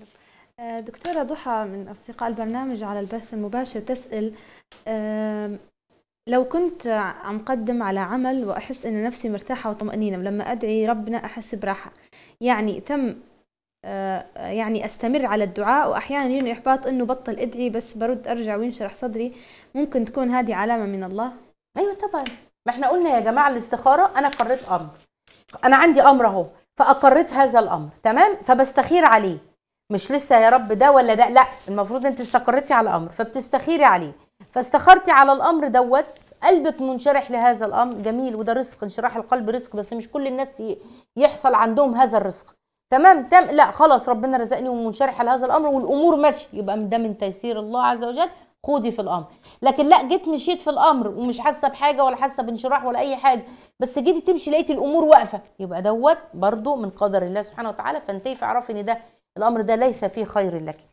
رب آه، دكتورة ضحى من أصدقاء البرنامج على البث المباشر تسأل لو كنت عم قدم على عمل وأحس أن نفسي مرتاحة وطمأنينة لما أدعي ربنا أحس براحة يعني تم آه، يعني أستمر على الدعاء وأحيانا يجيني إحباط أنه بطل أدعي بس برد أرجع وينشرح صدري ممكن تكون هذه علامة من الله أيوة طبعا ما احنا قلنا يا جماعة الاستخارة أنا قررت أمر أنا عندي أمر أهو فأقرت هذا الأمر تمام فبستخير عليه مش لسه يا رب ده ولا ده لا المفروض انت استقرتي على الامر فبتستخيري عليه فاستخرتي على الامر دوت قلبك منشرح لهذا الامر جميل وده رزق انشراح القلب رزق بس مش كل الناس يحصل عندهم هذا الرزق تمام تم لا خلاص ربنا رزقني ومنشرح على هذا الامر والامور ماشي يبقى ده من تيسير الله عز وجل خدي في الامر لكن لا جيت مشيت في الامر ومش حاسه بحاجه ولا حاسه بانشراح ولا اي حاجه بس جيتي تمشي لقيتي الامور واقفه يبقى دوت برضو من قدر الله سبحانه وتعالى فانتي فاعرفي ان ده الأمر ده ليس فيه خير لك